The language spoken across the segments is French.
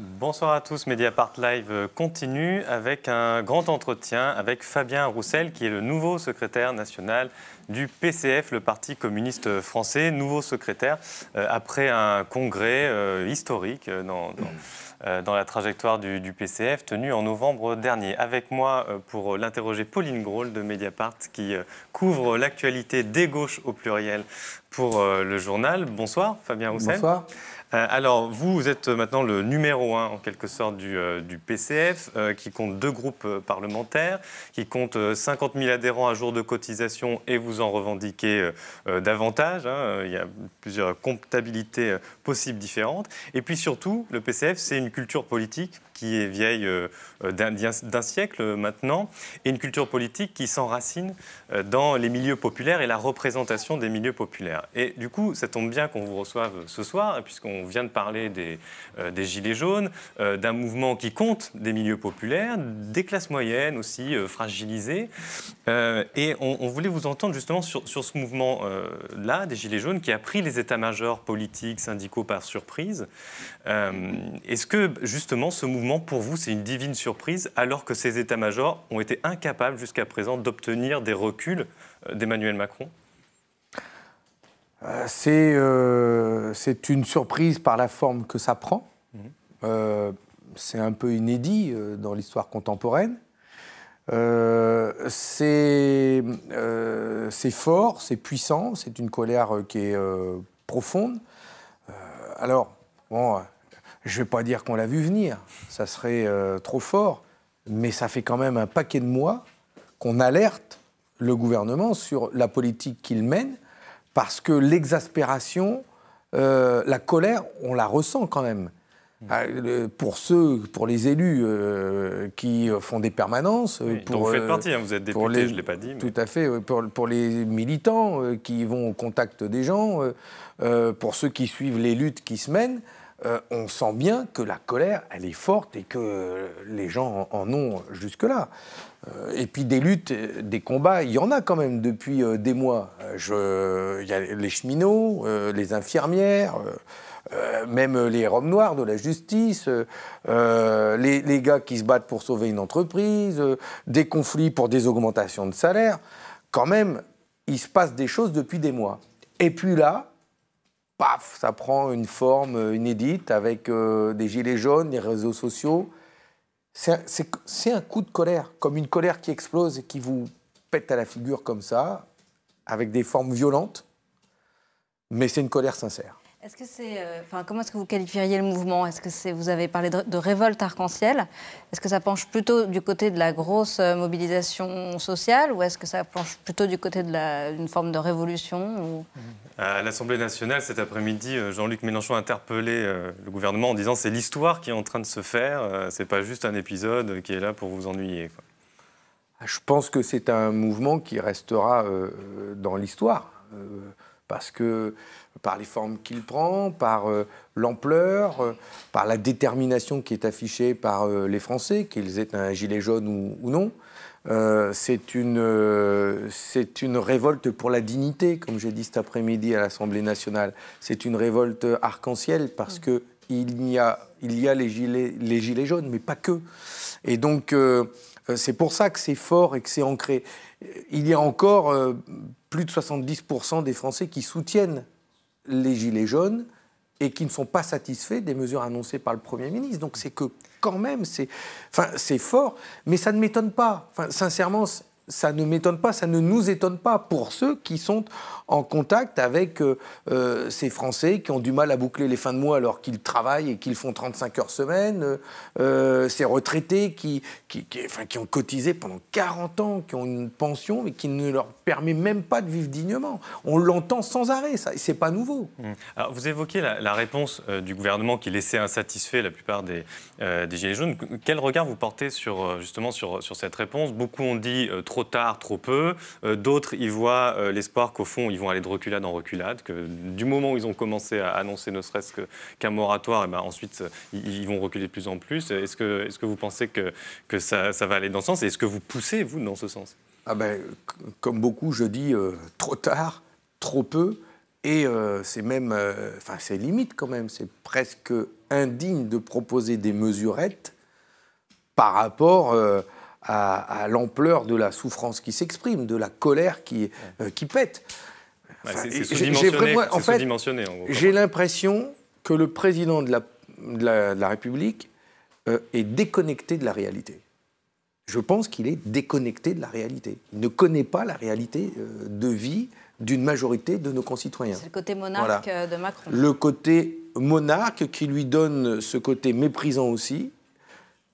Bonsoir à tous, Mediapart Live continue avec un grand entretien avec Fabien Roussel, qui est le nouveau secrétaire national du PCF, le Parti communiste français, nouveau secrétaire euh, après un congrès euh, historique euh, dans, la trajectoire du, PCF tenu en novembre dernier. Avec moi pour l'interroger Pauline Grohl de Mediapart qui couvre l'actualité des gauches au pluriel pour le journal. Bonsoir Fabien Roussel. Bonsoir. Euh, alors, vous, vous êtes maintenant le numéro un, en quelque sorte, du, euh, PCF, euh, qui compte deux groupes parlementaires, qui compte 50 000 adhérents à jour de cotisation, et vous en revendiquez davantage. Hein. Il y a plusieurs comptabilités possibles différentes. Et puis surtout, le PCF, c'est une culture politique qui est vieille euh, d'un siècle euh, maintenant, et une culture politique qui s'enracine euh, dans les milieux populaires et la représentation des milieux populaires. Et du coup, ça tombe bien qu'on vous reçoive ce soir, hein, puisqu'on vient de parler des, des Gilets jaunes, d'un mouvement qui compte des milieux populaires, des classes moyennes aussi fragilisées. et on, voulait vous entendre justement sur, sur ce mouvement-là, des Gilets jaunes, qui a pris les états-majors politiques, syndicaux par surprise. Est-ce que justement ce mouvement pour vous, c'est une divine surprise, alors que ces états-majors ont été incapables jusqu'à présent d'obtenir des reculs euh, d'Emmanuel Macron euh, euh, C'est une surprise par la forme que ça prend. Mhm. c'est un peu inédit dans l'histoire contemporaine. c'est fort, c'est puissant, c'est une colère qui est profonde. alors, bon, je ne vais pas dire qu'on l'a vu venir, ça serait euh, trop fort, mais ça fait quand même un paquet de mois qu'on alerte le gouvernement sur la politique qu'il mène, parce que l'exaspération, euh, la colère, on la ressent quand même. Hmm. Ah, pour ceux, pour les élus euh, qui font des permanences, pour, vous faites partie, hein, vous êtes député, je ne l'ai pas dit. Tout à fait, pour, les militants qui vont au contact des gens, pour ceux qui suivent les luttes qui se mènent, euh, on sent bien que la colère, elle est forte et que les gens en, ont jusque-là. Euh, et puis des luttes, des combats, il y en a quand même depuis euh, des mois. Il y a les cheminots, les infirmières. même les robes noirs de la justice, les, gars qui se battent pour sauver une entreprise, des conflits pour des augmentations de salaire, quand même, il se passe des choses depuis des mois. Et puis là, paf, ça prend une forme euh, inédite avec euh, des gilets jaunes, des réseaux sociaux. C'est un coup de colère, comme une colère qui explose et qui vous pète à la figure comme ça, avec des formes violentes, mais c'est une colère sincère ce que c'est, euh, comment est-ce que vous qualifieriez le mouvement Est-ce que vous avez parlé de, révolte arc-en-ciel Est-ce que ça penche plutôt du côté de la grosse euh, mobilisation sociale ou est-ce que ça penche plutôt du côté d'une forme de révolution euh, À l'Assemblée nationale cet après-midi, Jean-Luc Mélenchon a interpellé le gouvernement en disant c'est l'histoire qui est en train de se faire, c'est pas juste un épisode qui est là pour vous ennuyer. Ah, je pense que c'est un mouvement qui restera dans l'histoire parce que par les formes qu'il prend, par euh, l'ampleur, euh, par la détermination qui est affichée par euh, les Français, qu'ils aient un gilet jaune ou, non. c'est une, une révolte pour la dignité, comme j'ai dit cet après-midi à l'Assemblée nationale. C'est une révolte arc-en-ciel parce qu'il mm. que il y a, il y a les, gilets, les gilets jaunes, mais pas que. Et donc, c'est pour ça que c'est fort et que c'est ancré. Il y a encore plus de 70% des Français qui soutiennent les Gilets jaunes et qui ne sont pas satisfaits des mesures annoncées par le Premier ministre. Donc c'est que quand même, c'est enfin, fort, mais ça ne m'étonne pas. Enfin, sincèrement, ça ne m'étonne pas, ça ne nous étonne pas pour ceux qui sont en contact avec euh, euh, ces Français qui ont du mal à boucler les fins de mois alors qu'ils travaillent et qu'ils font 35 heures semaine, euh, ces retraités qui, enfin, qui ont cotisé pendant 40 ans, qui ont une pension, mais qui ne leur permet même pas de vivre dignement. On l'entend sans arrêt, ça, et c'est pas nouveau. Mmh. Alors, vous évoquez la, réponse euh, du gouvernement qui laissait insatisfait la plupart des, euh, des Gilets jaunes. Quel regard vous portez sur, euh, justement sur, sur cette réponse Beaucoup ont dit trop tard, trop peu. D'autres y voient l'espoir qu'au fond, ils vont aller de reculade en reculade, que du moment où ils ont commencé à annoncer ne serait-ce qu'un moratoire, et eh ben ensuite, ils, vont reculer de plus en plus. Est-ce que, est -ce que vous pensez que, que ça, ça va aller dans ce sens Et est-ce que vous poussez, vous, dans ce sens ah ben, comme beaucoup, je dis euh, trop tard, trop peu, et euh, c'est même, euh, enfin c'est limite quand même, c'est presque indigne de proposer des mesurettes par rapport à, l'ampleur de la souffrance qui s'exprime, de la colère qui, pète. c'est sous-dimensionné, en fait, J'ai l'impression que le président de la République est déconnecté de la réalité je pense qu'il est déconnecté de la réalité. Il ne connaît pas la réalité euh, de vie d'une majorité de nos concitoyens. C'est le côté monarque euh, de Macron. Le côté monarque qui lui donne ce côté méprisant aussi,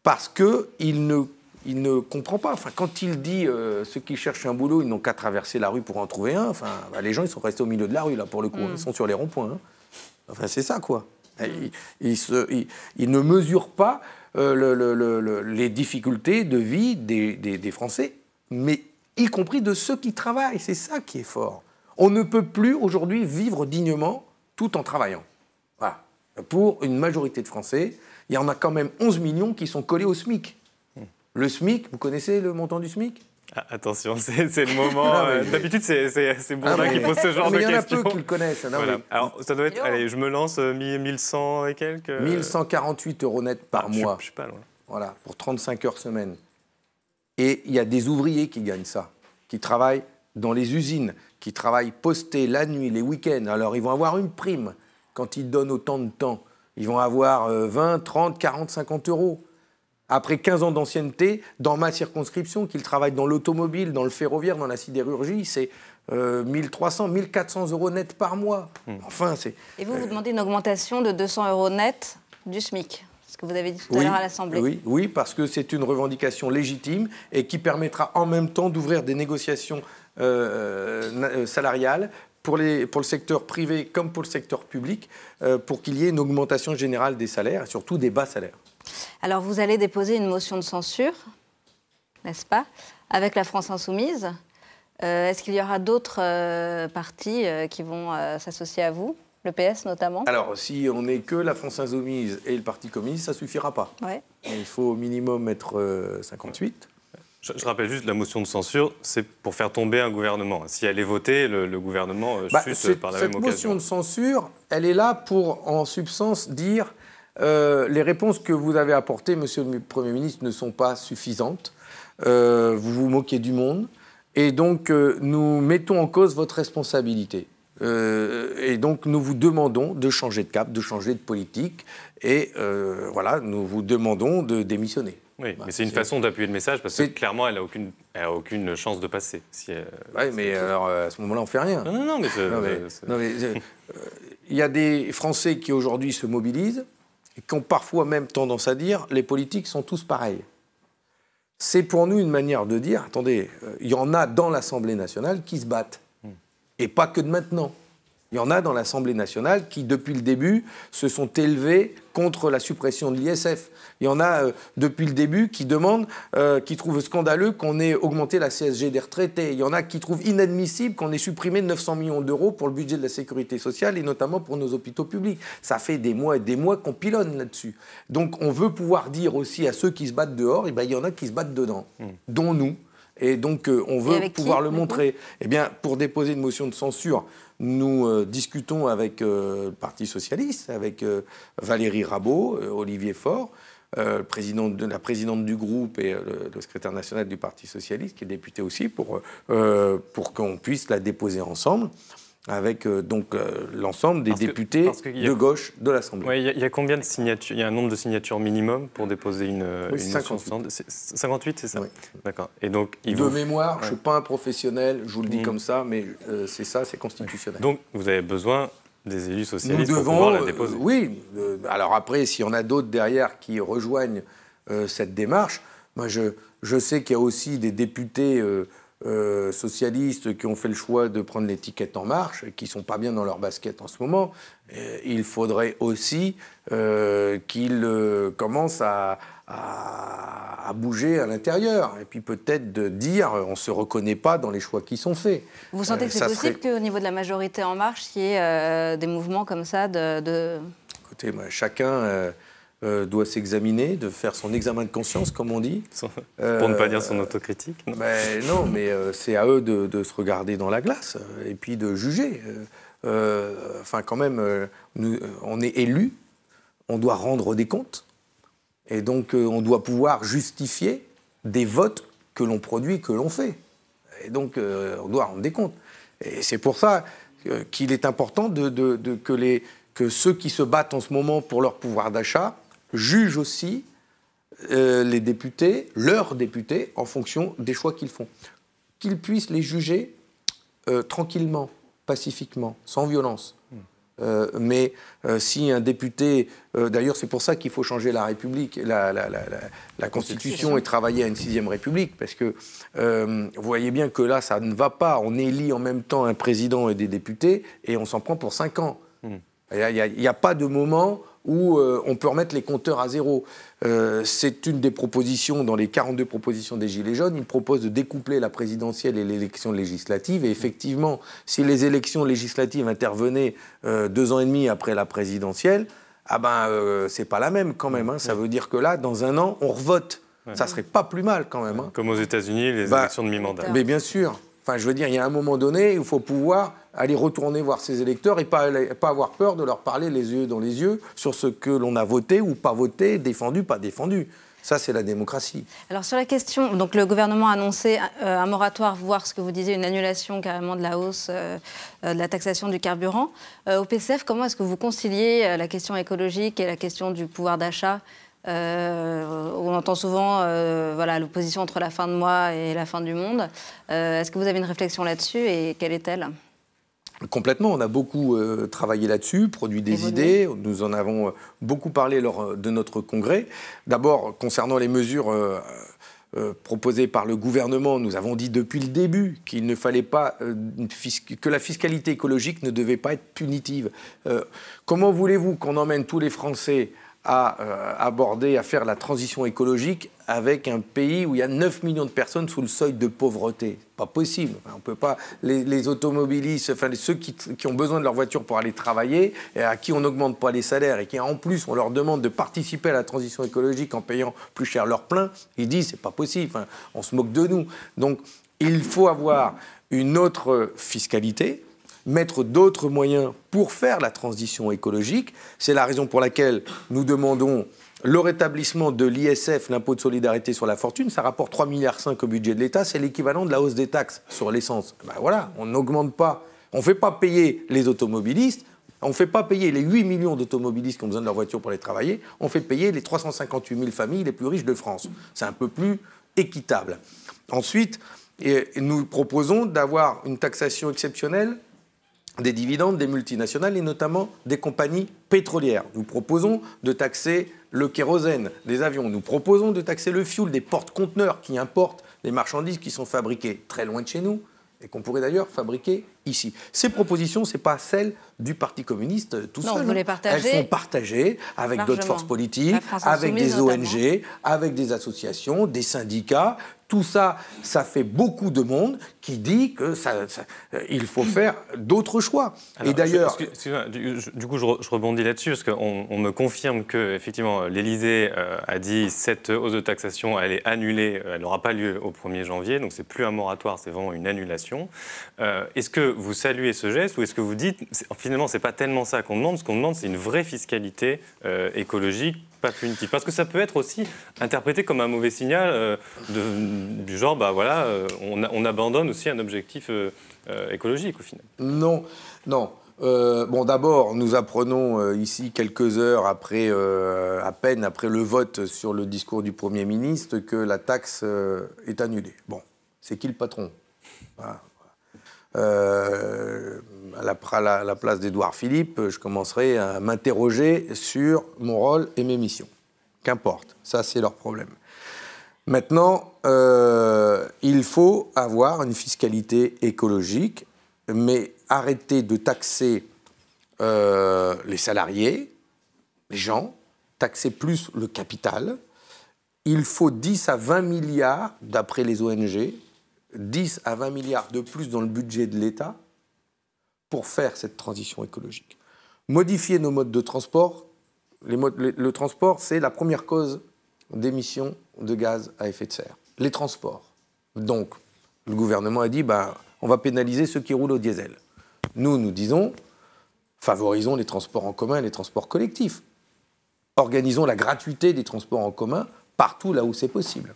parce qu'il ne, il ne comprend pas. Enfin, quand il dit euh, ceux qui cherchent un boulot, ils n'ont qu'à traverser la rue pour en trouver un, enfin, bah, les gens, ils sont restés au milieu de la rue, là, pour le coup. Hmm. Ils sont sur les ronds-points. Hein. Enfin, c'est ça, quoi. Hmm. il, ne mesure pas euh, les difficultés de vie des, Français, mais y compris de ceux qui travaillent. C'est ça qui est fort. On ne peut plus aujourd'hui vivre dignement tout en travaillant. Pour une majorité de Français, il y en a quand même 11 millions qui sont collés au SMIC. Hmm. Le SMIC, vous connaissez le montant du SMIC ah, attention, c'est le moment. Euh, d'habitude, c'est Bourdin ah, qui pose ce genre de questions. Il y en a peu qui le connaissent. voilà. Alors, ça doit être. Allez, je me lance, 1100 euh, et quelques. 1148 euh, euros net par ah, mois. Je, ne suis pas loin. Voilà, pour 35 heures semaine. Et il y a des ouvriers qui gagnent ça, qui travaillent dans les usines, qui travaillent postés la nuit, les week-ends. Alors, ils vont avoir une prime quand ils donnent autant de temps. Ils vont avoir 20, 30, 40, 50 euros après 15 ans d'ancienneté, dans ma circonscription, qu'il travaille dans l'automobile, dans le ferroviaire, dans la sidérurgie, c'est 1300, euh, 1400 euros net par mois. Hmm. Enfin, c'est. Et vous, vous euh, demandez une augmentation de 200 euros net du SMIC ce que vous avez dit tout à l'heure à l'Assemblée. Oui, oui, parce que c'est une revendication légitime et qui permettra en même temps d'ouvrir des négociations euh, salariales pour, le secteur privé comme pour le secteur public pour qu'il y ait une augmentation générale des salaires et surtout des bas salaires. Alors vous allez déposer une motion de censure, n'est-ce pas, avec la France insoumise. Euh, est-ce qu'il y aura d'autres euh, partis euh, qui vont s'associer à vous le PS notamment Alors, si on n'est que la France Insoumise et le Parti communiste, ça ne suffira pas. Il faut au minimum être 58. Je, rappelle juste la motion de censure, c'est pour faire tomber un gouvernement. Si elle est votée, le, gouvernement bah, chute par la même occasion. Cette motion de censure, elle est là pour, en substance, dire euh, les réponses que vous avez apportées, monsieur le Premier ministre, ne sont pas suffisantes. Euh, vous vous moquez du monde. Et donc, euh, nous mettons en cause votre responsabilité. et donc, nous vous demandons de changer de cap, de changer de politique. Et voilà, nous vous demandons de démissionner. Oui, mais c'est une façon d'appuyer le message parce que clairement, elle n'a aucune, aucune chance de passer. Oui, mais alors à ce moment-là, on fait rien. Non, non, non mais. Il y a des Français qui aujourd'hui se mobilisent et qui ont parfois même tendance à dire les politiques sont tous pareils. C'est pour nous une manière de dire attendez, euh, il y en a dans l'Assemblée nationale qui se battent. Hmm. Et pas que de maintenant. Il y en a dans l'Assemblée nationale qui, depuis le début, se sont élevés contre la suppression de l'ISF. Il y en a, euh, depuis le début, qui demandent, euh, qui trouvent scandaleux qu'on ait augmenté la CSG des retraités. Il y en a qui trouvent inadmissible qu'on ait supprimé 900 millions d'euros pour le budget de la sécurité sociale et notamment pour nos hôpitaux publics. Ça fait des mois et des mois qu'on pilonne là-dessus. Donc on veut pouvoir dire aussi à ceux qui se battent dehors, eh ben, il y en a qui se battent dedans, hmm. dont nous. Et donc euh, on veut pouvoir le montrer. Eh bien, pour déposer une motion de censure nous euh, discutons avec euh, le Parti socialiste, avec euh, Valérie Rabault, Olivier Faure, la présidente du groupe et le, secrétaire national du Parti socialiste, qui est député aussi, pour, pour qu'on puisse la déposer ensemble avec euh, donc euh, l'ensemble des députés de gauche de l'Assemblée. Il y, a combien de signatures Il y a un nombre de signatures minimum pour déposer une, 58. Euh, 58, c'est ça D'accord. Et donc il de mémoire, je je suis pas un professionnel, je vous le dis mm. comme ça, mais c'est ça, c'est constitutionnel. Donc vous avez besoin des élus socialistes Nous devons, pour la déposer. oui. alors après, s'il y en a d'autres derrière qui rejoignent cette démarche, moi je, je sais qu'il y a aussi des députés euh, socialistes qui ont fait le choix de prendre l'étiquette En Marche qui ne sont pas bien dans leur basket en ce moment, euh, il faudrait aussi euh, qu'ils commencent à, bouger à l'intérieur et puis peut-être de dire on ne se reconnaît pas dans les choix qui sont faits. Vous sentez que c'est possible qu'au niveau de la majorité En Marche, il y ait des mouvements comme ça de... de... Écoutez, chacun euh, doit s'examiner, de faire son examen de conscience, comme on dit. Euh, pour ne pas dire son autocritique. Non, mais, ben, non, mais euh, c'est à eux de, se regarder dans la glace et puis de juger. enfin, quand même, on est élu, on doit rendre des comptes et donc on doit pouvoir justifier des votes que l'on produit, que l'on fait. Et donc on doit rendre des comptes. Et c'est pour ça qu'il est important de, que les que ceux qui se battent en ce moment pour leur pouvoir d'achat Juge aussi euh, les députés, leurs députés, en fonction des choix qu'ils font. Qu'ils puissent les juger euh, tranquillement, pacifiquement, sans violence. Hmm. Euh, mais si un député, d'ailleurs c'est pour ça qu'il faut changer la République, la, Constitution et travailler à une sixième République, parce que vous voyez bien que là ça ne va pas, on élit en même temps un président et des députés et on s'en prend pour cinq ans. Hmm. Il n'y a, pas de moment où euh, on peut remettre les compteurs à zéro. Euh, c'est une des propositions, dans les 42 propositions des Gilets jaunes, ils proposent de découpler la présidentielle et l'élection législative. Et effectivement, si les élections législatives intervenaient euh, deux ans et demi après la présidentielle, ah ben, c'est pas la même quand même. Hein. Ça veut dire que là, dans un an, on revote. Ça serait pas plus mal quand même. Hein. Comme aux États-Unis, les bah, élections de mi-mandat. Mais bien sûr. Enfin, je veux dire, il y a un moment donné, il faut pouvoir aller retourner voir ses électeurs et pas, pas avoir peur de leur parler les yeux dans les yeux sur ce que l'on a voté ou pas voté, défendu, pas défendu. Ça, c'est la démocratie. Alors sur la question, donc le gouvernement a annoncé euh, un moratoire, voire ce que vous disiez, une annulation carrément de la hausse euh, de la taxation du carburant. Euh, au PCF, comment est-ce que vous conciliez la question écologique et la question du pouvoir d'achat euh, on entend souvent euh, voilà, l'opposition entre la fin de mois et la fin du monde. Euh, est-ce que vous avez une réflexion là-dessus et quelle est-elle Complètement, on a beaucoup travaillé là-dessus, produit des idées, nous en avons beaucoup parlé lors de notre congrès. D'abord, concernant les mesures proposées par le gouvernement, nous avons dit depuis le début qu'il ne fallait pas que la fiscalité écologique ne devait pas être punitive. comment voulez-vous qu'on emmène tous les Français à euh, aborder, à faire la transition écologique avec un pays où il y a 9 millions de personnes sous le seuil de pauvreté. Pas possible. On peut pas. Les, automobilistes, ceux qui, ont besoin de leur voiture pour aller travailler, et à qui on n'augmente pas les salaires et qui en plus on leur demande de participer à la transition écologique en payant plus cher leur plein, ils disent c'est pas possible. on se moque de nous. Donc il faut avoir une autre fiscalité mettre d'autres moyens pour faire la transition écologique. C'est la raison pour laquelle nous demandons le rétablissement de l'ISF, l'impôt de solidarité sur la fortune, ça rapporte 3,5 milliards au budget de l'État, c'est l'équivalent de la hausse des taxes sur l'essence. Ben voilà, on n'augmente pas, on ne fait pas payer les automobilistes, on ne fait pas payer les 8 millions d'automobilistes qui ont besoin de leur voiture pour aller travailler, on fait payer les 358 000 familles les plus riches de France. C'est un peu plus équitable. Ensuite, nous proposons d'avoir une taxation exceptionnelle des dividendes des multinationales et notamment des compagnies pétrolières. Nous proposons de taxer le kérosène des avions, nous proposons de taxer le fioul des porte-conteneurs qui importent les marchandises qui sont fabriquées très loin de chez nous et qu'on pourrait d'ailleurs fabriquer ici. Ces propositions, ce n'est pas celles du Parti communiste euh, tout non, seul. les hein. Elles sont partagées avec d'autres forces politiques, avec des ONG, avec des associations, des syndicats. Tout ça, ça fait beaucoup de monde qui dit que ça, euh, il faut faire d'autres choix. Et d'ailleurs, du, coup, je, rebondis là-dessus parce qu'on me confirme que effectivement l'Élysée euh, a dit cette hausse de taxation, elle est annulée, elle n'aura pas lieu au 1er janvier, donc c'est plus un moratoire, c'est vraiment une annulation. Est-ce que vous saluez ce geste ou est-ce que vous dites, finalement, c'est pas tellement ça qu'on demande, ce qu'on demande, c'est une vraie fiscalité euh, écologique, pas punitive Parce que ça peut être aussi interprété comme un mauvais signal euh, du genre, bah voilà, euh, on, abandonne aussi un objectif écologique au final. Non, non. bon, d'abord, nous apprenons ici quelques heures après, à peine après le vote sur le discours du Premier ministre, que la taxe est annulée. Bon, c'est qui le patron euh, à, la, place d'Édouard Philippe, je commencerai à m'interroger sur mon rôle et mes missions. Qu'importe, ça c'est leur problème. Maintenant, euh, il faut avoir une fiscalité écologique, mais arrêter de taxer euh, les salariés, les gens, taxer plus le capital. Il faut 10 à 20 milliards, d'après les ONG, 10 à 20 milliards de plus dans le budget de l'État pour faire cette transition écologique. Modifier nos modes de transport. le, transport, c'est la première cause d'émissions de gaz à effet de serre. Les transports. Donc, le gouvernement a dit, bah, on va pénaliser ceux qui roulent au diesel. Nous, nous disons, favorisons les transports en commun et les transports collectifs. Organisons la gratuité des transports en commun partout là où c'est possible.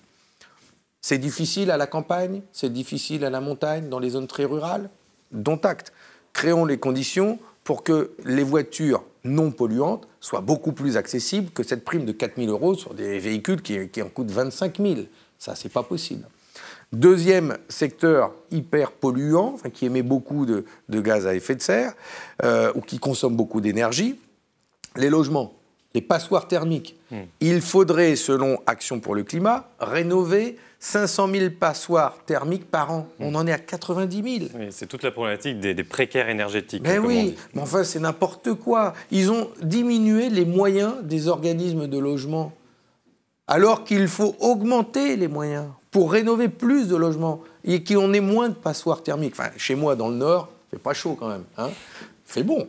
C'est difficile à la campagne, c'est difficile à la montagne, dans les zones très rurales, dont acte. Créons les conditions pour que les voitures non polluantes soient beaucoup plus accessibles que cette prime de 4 000 euros sur des véhicules qui, en coûtent 25 000. Ça, c'est pas possible. Deuxième secteur hyper polluant, qui émet beaucoup de, gaz à effet de serre, euh, ou qui consomme beaucoup d'énergie, les logements, les passoires thermiques. Hmm. Il faudrait, selon Action pour le climat, rénover 500 000 passoires thermiques par an. Mmh. On en est à 90 000. c'est toute la problématique des, précaires énergétiques. Ben mais oui, mais enfin, c'est n'importe quoi. Ils ont diminué les moyens des organismes de logement, alors qu'il faut augmenter les moyens pour rénover plus de logements et qu'on ait moins de passoires thermiques. Enfin, chez moi, dans le Nord, il fait pas chaud quand même. Hein fait bon.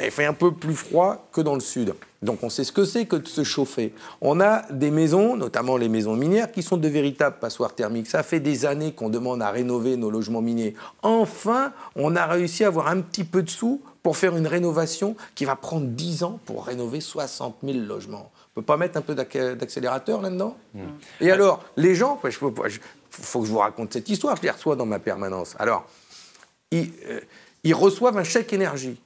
Il fait un peu plus froid que dans le sud. Donc on sait ce que c'est que de se chauffer. On a des maisons, notamment les maisons minières, qui sont de véritables passoires thermiques. Ça fait des années qu'on demande à rénover nos logements miniers. Enfin, on a réussi à avoir un petit peu de sous pour faire une rénovation qui va prendre 10 ans pour rénover 60 000 logements. On peut pas mettre un peu d'accélérateur là-dedans hmm. Et alors, les gens, il faut, que je vous raconte cette histoire, je les dans ma permanence. Alors, ils euh, reçoivent un chèque énergie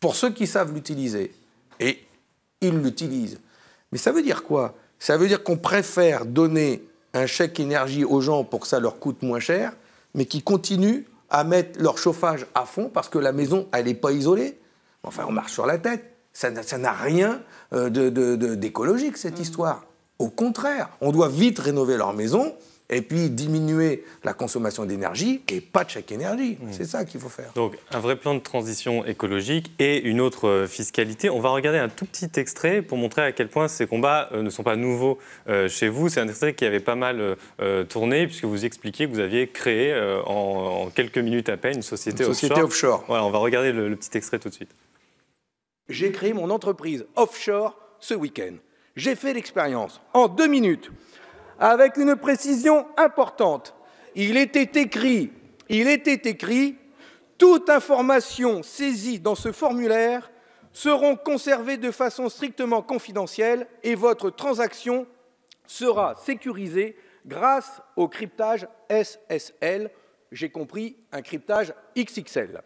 pour ceux qui savent l'utiliser. Et ils l'utilisent. Mais ça veut dire quoi Ça veut dire qu'on préfère donner un chèque énergie aux gens pour que ça leur coûte moins cher, mais qui continuent à mettre leur chauffage à fond parce que la maison, elle n'est pas isolée. Enfin, on marche sur la tête. Ça n'a rien euh, d'écologique, cette mmh. histoire. Au contraire, on doit vite rénover leur maison et puis diminuer la consommation d'énergie et pas de chèque énergie. Hmm. C'est ça qu'il faut faire. Donc un vrai plan de transition écologique et une autre euh, fiscalité. On va regarder un tout petit extrait pour montrer à quel point ces combats euh, ne sont pas nouveaux euh, chez vous. C'est un extrait qui avait pas mal tourné puisque vous expliquiez que vous aviez créé en, quelques minutes à peine une société, une société offshore. Voilà, on va regarder le, le petit extrait tout de suite. J'ai créé mon entreprise offshore ce week-end. J'ai fait l'expérience en deux minutes avec une précision importante. Il était écrit, il était écrit, toute information saisie dans ce formulaire seront conservées de façon strictement confidentielle et votre transaction sera sécurisée grâce au cryptage SSL, j'ai compris un cryptage XXL.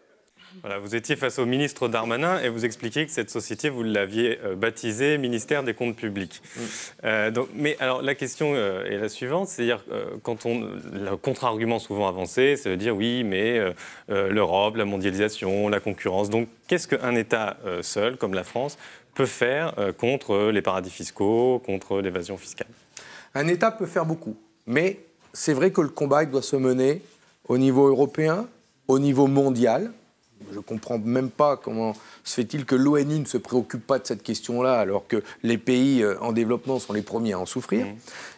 Voilà, vous étiez face au ministre Darmanin et vous expliquiez que cette société, vous l'aviez euh, baptisée ministère des Comptes Publics. Mm. Euh, mais alors la question euh, est la suivante, c'est-à-dire quand on le contre-argument souvent avancé, c'est de dire oui, mais l'Europe, la mondialisation, la concurrence. Donc qu'est-ce qu'un État seul, comme la France, peut faire contre les paradis fiscaux, contre l'évasion fiscale Un État peut faire beaucoup, mais c'est vrai que le combat doit se mener au niveau européen, au niveau mondial je ne comprends même pas comment se fait-il que l'ONU ne se préoccupe pas de cette question-là, alors que les pays euh, en développement sont les premiers à en souffrir.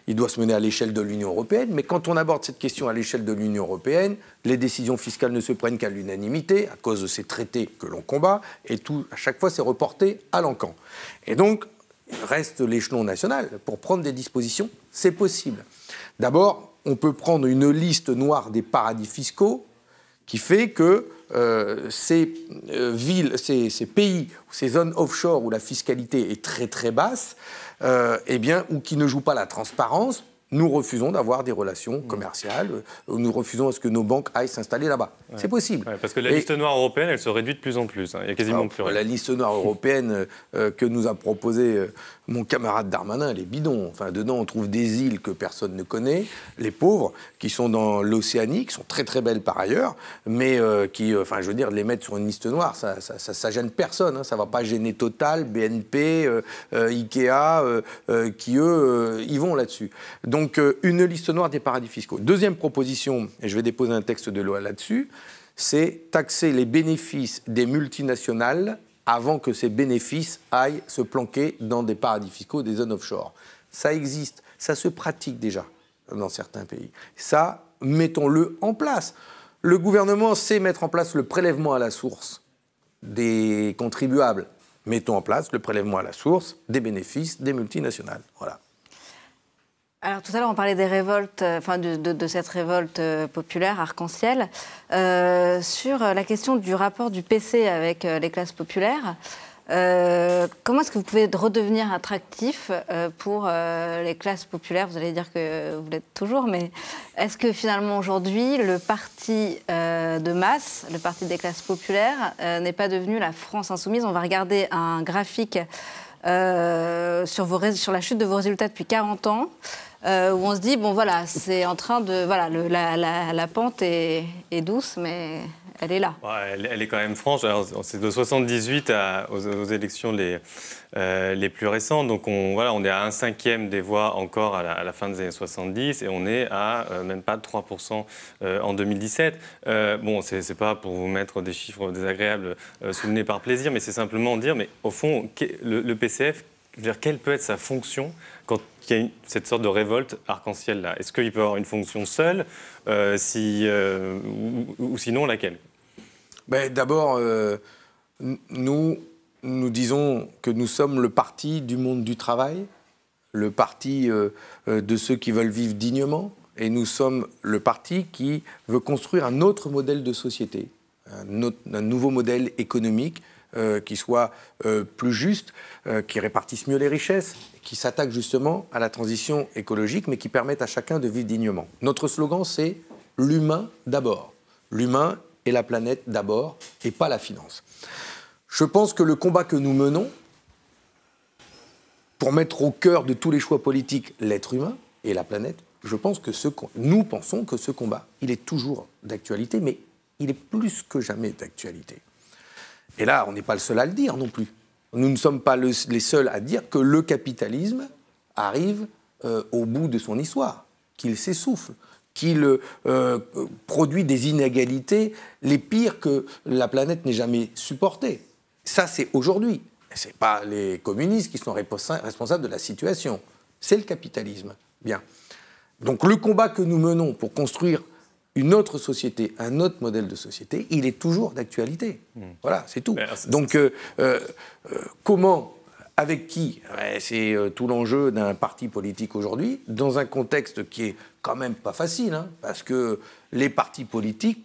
Il doit se mener à l'échelle de l'Union européenne, mais quand on aborde cette question à l'échelle de l'Union européenne, les décisions fiscales ne se prennent qu'à l'unanimité, à cause de ces traités que l'on combat, et tout, à chaque fois, c'est reporté à l'encan. Et donc, reste l'échelon national. Pour prendre des dispositions, c'est possible. D'abord, on peut prendre une liste noire des paradis fiscaux qui fait que euh, ces euh, villes, ces, pays, ces zones offshore où la fiscalité est très très basse, euh, eh bien, ou qui ne jouent pas la transparence, nous refusons d'avoir des relations mmh. commerciales, euh, nous refusons à ce que nos banques aillent s'installer là-bas. C'est possible. parce que la liste noire européenne, elle se réduit de plus en plus. Hein. Il y a quasiment plus rien. La liste noire européenne que nous a proposée mon camarade Darmanin, les bidons. Enfin, dedans, on trouve des îles que personne ne connaît, les pauvres, qui sont dans l'Océanie, qui sont très très belles par ailleurs, mais euh, qui, euh, enfin, je veux dire, les mettre sur une liste noire, ça, ça, ça, gêne personne. Hein. Ça va pas gêner Total, BNP, euh, Ikea, qui eux, y vont là-dessus. Donc, une liste noire des paradis fiscaux. Deuxième proposition, et je vais déposer un texte de loi là-dessus, c'est taxer les bénéfices des multinationales avant que ces bénéfices aillent se planquer dans des paradis fiscaux, des zones offshore. Ça existe, ça se pratique déjà dans certains pays. Ça, mettons-le en place. Le gouvernement sait mettre en place le prélèvement à la source des contribuables. Mettons en place le prélèvement à la source des bénéfices des multinationales. Voilà. Alors tout à l'heure, on parlait des révoltes, euh, enfin de, cette révolte euh, populaire arc-en-ciel. Euh, sur la question du rapport du PC avec les classes populaires, comment est-ce que vous pouvez redevenir attractif pour les classes populaires Vous allez dire que vous l'êtes toujours, mais est-ce que finalement aujourd'hui, le parti de masse, le parti des classes populaires, n'est pas devenu la France insoumise On va regarder un graphique sur, sur, la chute de vos résultats depuis 40 ans. Euh, où on se dit, bon voilà, c'est en train de... Voilà, la, pente est, douce, mais elle est là. elle, est quand même franche. C'est de 78 aux, élections les, euh, les plus récentes. Donc on, voilà, on est à un cinquième des voix encore à la, fin des années 70 et on est à euh, même pas 3% en 2017. bon, c'est pas pour vous mettre des chiffres désagréables souvenez par plaisir, mais c'est simplement dire, mais au fond, le PCF, quelle peut être sa fonction quand il y a cette sorte de révolte arc-en-ciel-là Est-ce qu'il peut avoir une fonction seule euh, si, euh, ou, sinon, laquelle ben, D'abord, euh, nous, nous disons que nous sommes le parti du monde du travail, le parti de ceux qui veulent vivre dignement, et nous sommes le parti qui veut construire un autre modèle de société, un nouveau modèle économique euh, qui soient euh, plus justes, euh, qui répartissent mieux les richesses, qui s'attaquent justement à la transition écologique, mais qui permettent à chacun de vivre dignement. Notre slogan, c'est l'humain d'abord. L'humain et la planète d'abord, et pas la finance. Je pense que le combat que nous menons, pour mettre au cœur de tous les choix politiques l'être humain et la planète, je pense que nous pensons que ce combat, il est toujours d'actualité, mais il est plus que jamais d'actualité et là, on n'est pas le seul à le dire non plus. Nous ne sommes pas les seuls à dire que le capitalisme arrive euh, au bout de son histoire, qu'il s'essouffle, qu'il euh, produit des inégalités les pires que la planète n'ait jamais supportées. Ça, c'est aujourd'hui. Ce n'est pas les communistes qui sont responsables de la situation, c'est le capitalisme. Bien. Donc le combat que nous menons pour construire une autre société, un autre modèle de société, il est toujours d'actualité. Hmm. Voilà, c'est tout. Ben, Donc, euh, euh, comment, avec qui C'est euh, tout l'enjeu d'un parti politique aujourd'hui, dans un contexte qui est quand même pas facile, hein, parce que les partis politiques,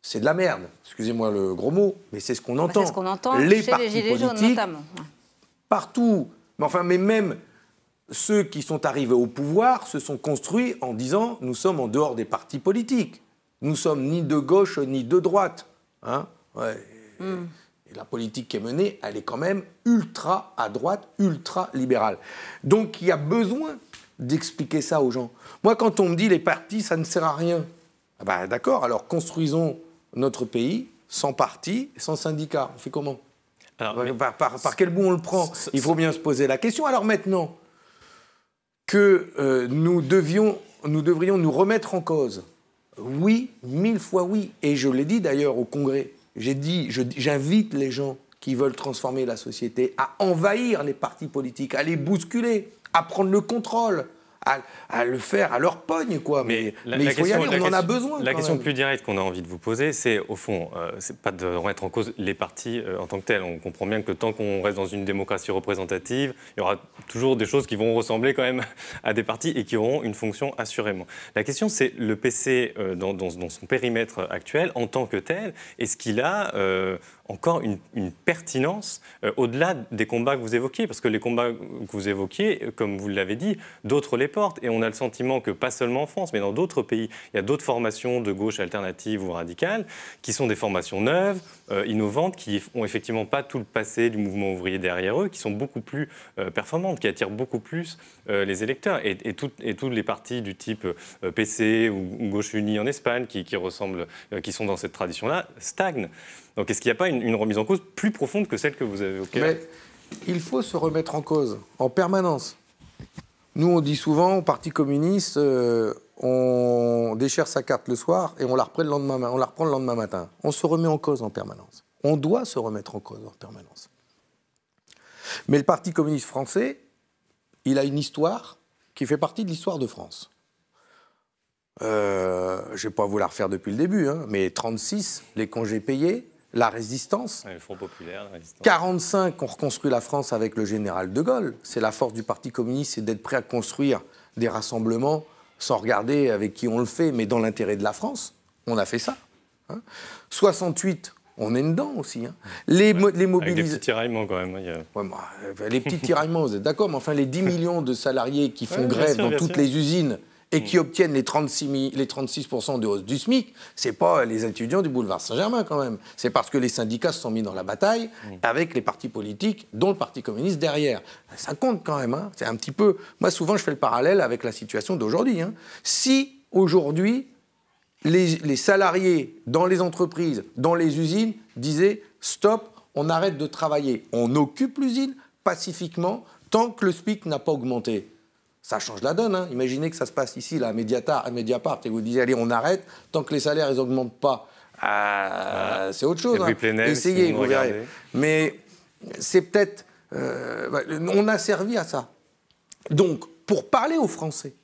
c'est de la merde. Excusez-moi le gros mot, mais c'est ce qu'on bah, entend. ce qu'on entend les les Gilets jaunes, notamment. Partout, mais enfin, mais même ceux qui sont arrivés au pouvoir se sont construits en disant nous sommes en dehors des partis politiques. Nous sommes ni de gauche ni de droite. Hein. Hmm. Et la politique qui est menée, elle est quand même ultra à droite, ultra libérale. Donc il y a besoin d'expliquer ça aux gens. Moi, quand on me dit les partis, ça ne sert à rien. Ah ben, d'accord, alors construisons notre pays sans parti, sans syndicat. On fait comment par, par, quel bout on le prend Il faut bien se poser la question. Alors maintenant, que euh, nous, devions, nous devrions nous remettre en cause. Oui, mille fois oui. Et je l'ai dit d'ailleurs au Congrès. J'ai dit, j'invite les gens qui veulent transformer la société à envahir les partis politiques, à les bousculer, à prendre le contrôle, à, le faire à leur pogne, quoi. Mais, il faut on en a besoin. La question plus directe qu'on a envie de vous poser, c'est au fond, euh, c'est pas de remettre en cause les partis euh, en tant que tels. On comprend bien que tant qu'on reste dans une démocratie représentative, il y aura toujours des choses qui vont ressembler quand même à des partis et qui auront une fonction assurément. La question, c'est le PC euh, dans, dans, son périmètre actuel en tant que tel, est-ce qu'il a encore une, pertinence euh, au-delà des combats que vous évoquiez, parce que les combats que vous évoquiez, euh, comme vous l'avez dit, d'autres les portent, et on a le sentiment que pas seulement en France, mais dans d'autres pays, il y a d'autres formations de gauche alternative ou radicale qui sont des formations neuves, euh, innovantes, qui ont effectivement pas tout le passé du mouvement ouvrier derrière eux, qui sont beaucoup plus performantes, qui attirent beaucoup plus les électeurs, et, toutes les parties du type PC ou, gauche unie en Espagne, qui ressemblent, qui sont dans cette tradition-là, stagnent. Donc est-ce qu'il n'y a pas une, remise en cause plus profonde que celle que vous avez il faut se remettre en cause en permanence. Nous, on dit souvent, au Parti communiste, euh, on déchire sa carte le soir et on la, reprend le lendemain, matin. On se remet en cause en permanence. On doit se remettre en cause en permanence. Mais le Parti communiste français, il a une histoire qui fait partie de l'histoire de France. Euh, je ne vais pas vous la refaire depuis le début, hein, mais 36, les congés payés, la résistance. Front 45, on reconstruit la France avec le général de Gaulle. C'est la force du Parti communiste, c'est d'être prêt à construire des rassemblements sans regarder avec qui on le fait, mais dans l'intérêt de la France. On a fait ça. 68, hein. on est dedans aussi. Hein. Les, les mobilisations. Les petits tiraillements quand même. Bah, euh, les petits tiraillements, vous êtes d'accord, mais enfin les 10 millions de salariés qui font grève dans toutes les usines et hmm. qui obtiennent les 36, les 36 de hausse du SMIC, c'est pas les étudiants du boulevard Saint-Germain quand même. C'est parce que les syndicats se sont mis dans la bataille hmm. avec les partis politiques, dont le Parti communiste derrière. Ça compte quand même. Hein. C'est un petit peu. Moi, souvent, je fais le parallèle avec la situation d'aujourd'hui. Hein. Si aujourd'hui, les, les salariés dans les entreprises, dans les usines, disaient stop, on arrête de travailler, on occupe l'usine pacifiquement tant que le SMIC n'a pas augmenté ça change la donne. Hein. Imaginez que ça se passe ici, là, à Mediatar, à Mediapart, et vous disiez, allez, on arrête, tant que les salaires, ils n'augmentent pas. Euh, c'est autre chose. Hein. Essayez, vous, regardez verrez. Mais c'est peut-être. Euh, on a servi à ça. Donc, pour parler aux Français,